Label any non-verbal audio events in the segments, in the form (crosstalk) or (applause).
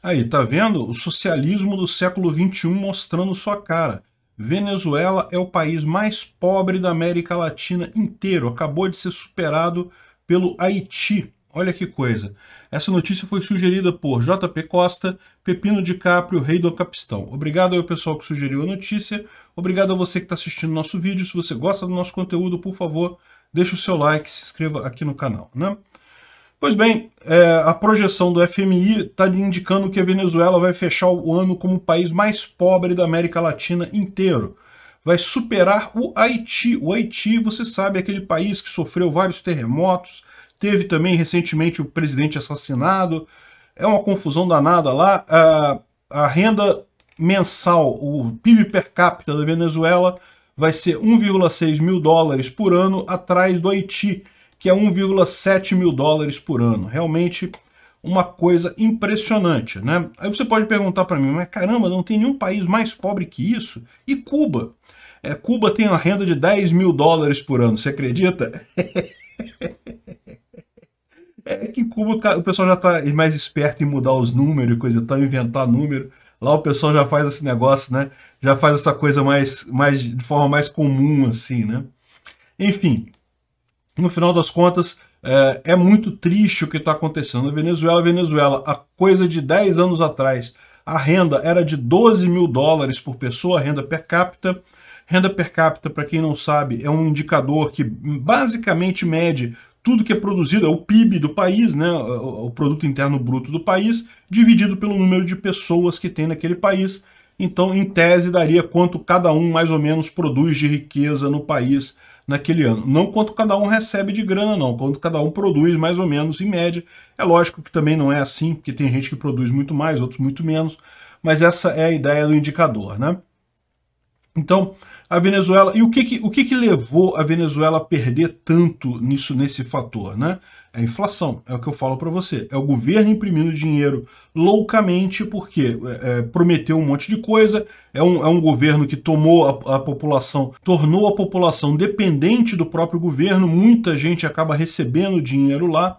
Aí, tá vendo? O socialismo do século XXI mostrando sua cara. Venezuela é o país mais pobre da América Latina inteiro. Acabou de ser superado pelo Haiti. Olha que coisa. Essa notícia foi sugerida por JP Costa, Pepino de Caprio, Rei do Capistão. Obrigado ao pessoal que sugeriu a notícia. Obrigado a você que está assistindo nosso vídeo. Se você gosta do nosso conteúdo, por favor, deixe o seu like, se inscreva aqui no canal. Né? Pois bem, é, a projeção do FMI está indicando que a Venezuela vai fechar o ano como o país mais pobre da América Latina inteiro. Vai superar o Haiti. O Haiti, você sabe, é aquele país que sofreu vários terremotos, teve também recentemente o presidente assassinado. É uma confusão danada lá. A, a renda mensal, o PIB per capita da Venezuela vai ser 1,6 mil dólares por ano atrás do Haiti que é 1,7 mil dólares por ano. Realmente uma coisa impressionante, né? Aí você pode perguntar para mim, mas caramba, não tem nenhum país mais pobre que isso? E Cuba? É, Cuba tem uma renda de 10 mil dólares por ano, você acredita? (laughs) é que em Cuba o pessoal já está mais esperto em mudar os números e coisa e tal, inventar número. Lá o pessoal já faz esse negócio, né? Já faz essa coisa mais, mais de forma mais comum, assim, né? Enfim, no final das contas, é, é muito triste o que está acontecendo na Venezuela. Venezuela, há coisa de 10 anos atrás, a renda era de 12 mil dólares por pessoa, renda per capita. Renda per capita, para quem não sabe, é um indicador que basicamente mede tudo que é produzido, é o PIB do país, né, o produto interno bruto do país, dividido pelo número de pessoas que tem naquele país. Então, em tese, daria quanto cada um mais ou menos produz de riqueza no país naquele ano. Não quanto cada um recebe de grana, não, quanto cada um produz, mais ou menos, em média. É lógico que também não é assim, porque tem gente que produz muito mais, outros muito menos, mas essa é a ideia do indicador, né? Então, a Venezuela. E o que, que o que, que, levou a Venezuela a perder tanto nisso, nesse fator? Né? É a inflação, é o que eu falo para você. É o governo imprimindo dinheiro loucamente porque é, é, prometeu um monte de coisa. É um, é um governo que tomou a, a, população, tornou a população dependente do próprio governo. Muita gente acaba recebendo dinheiro lá.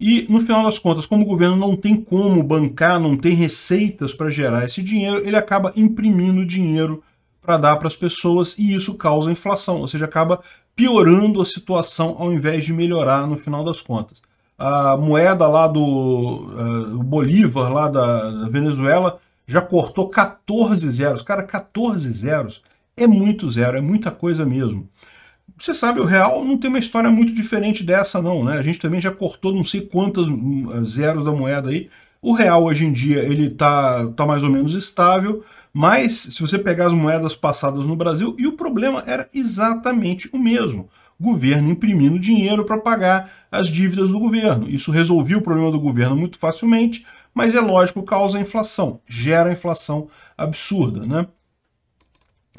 E, no final das contas, como o governo não tem como bancar, não tem receitas para gerar esse dinheiro, ele acaba imprimindo dinheiro para dar para as pessoas e isso causa inflação, ou seja, acaba piorando a situação ao invés de melhorar no final das contas. A moeda lá do uh, Bolívar, lá da, da, Venezuela, já cortou 14 zeros. Cara, 14 zeros é muito zero, é muita coisa mesmo. Você sabe, o real não tem uma história muito diferente dessa não, né? A gente também já cortou não sei quantos hum, eh, zeros da moeda aí. O real hoje em dia ele tá, tá mais ou menos estável, mas se você pegar as moedas passadas no Brasil, e o problema era exatamente o mesmo. Governo imprimindo dinheiro para pagar as dívidas do governo. Isso resolvia o problema do governo muito facilmente, mas é lógico, causa inflação, gera inflação absurda, né?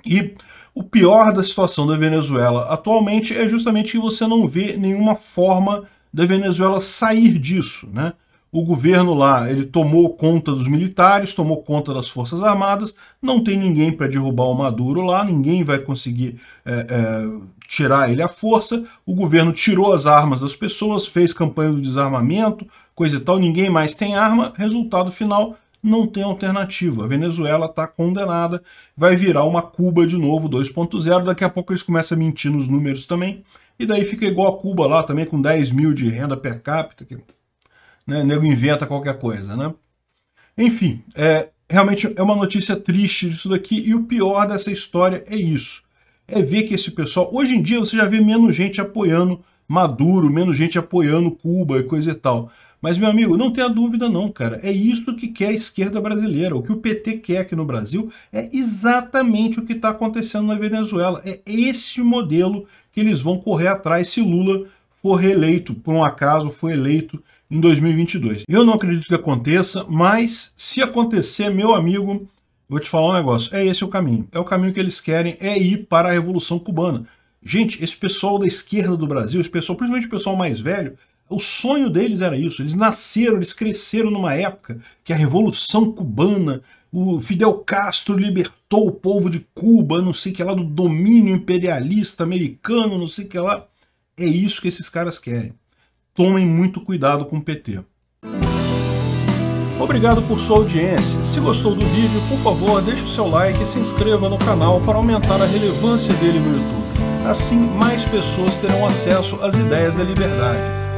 E o pior da situação da Venezuela atualmente é justamente que você não vê nenhuma forma da Venezuela sair disso, né? o governo lá ele tomou conta dos militares, tomou conta das Forças Armadas, não tem ninguém para derrubar o Maduro lá, ninguém vai conseguir é, é, tirar ele à força. O governo tirou as armas das pessoas, fez campanha do desarmamento, coisa e tal, ninguém mais tem arma. Resultado final: não tem alternativa. A Venezuela está condenada, vai virar uma Cuba de novo 2.0. Daqui a pouco eles começam a mentir nos números também. E daí fica igual a Cuba lá também, com 10 mil de renda per capita. Que né? Nego inventa qualquer coisa, né? Enfim, é, realmente é uma notícia triste disso daqui e o pior dessa história é isso. É ver que esse pessoal, hoje em dia você já vê menos gente apoiando Maduro, menos gente apoiando Cuba e coisa e tal. Mas, meu amigo, não tenha dúvida não, cara. É isso que quer a esquerda brasileira. O que o PT quer aqui no Brasil é exatamente o que está acontecendo na Venezuela. É esse modelo que eles vão correr atrás se Lula for reeleito, por um acaso, for eleito em 2022. Eu não acredito que aconteça, mas se acontecer, meu amigo, vou te falar um negócio, é esse o caminho. É o caminho que eles querem, é ir para a Revolução Cubana. Gente, esse pessoal da esquerda do Brasil, esse pessoal, principalmente o pessoal mais velho, o sonho deles era isso. Eles nasceram, eles cresceram numa época que a Revolução Cubana, o Fidel Castro libertou o povo de Cuba, não sei que lá, do domínio imperialista americano, não sei que lá. É isso que esses caras querem tomem muito cuidado com o PT. Obrigado por sua audiência. Se gostou do vídeo, por favor, deixe o seu like e se inscreva no canal para aumentar a relevância dele no YouTube. Assim, mais pessoas terão acesso às ideias da liberdade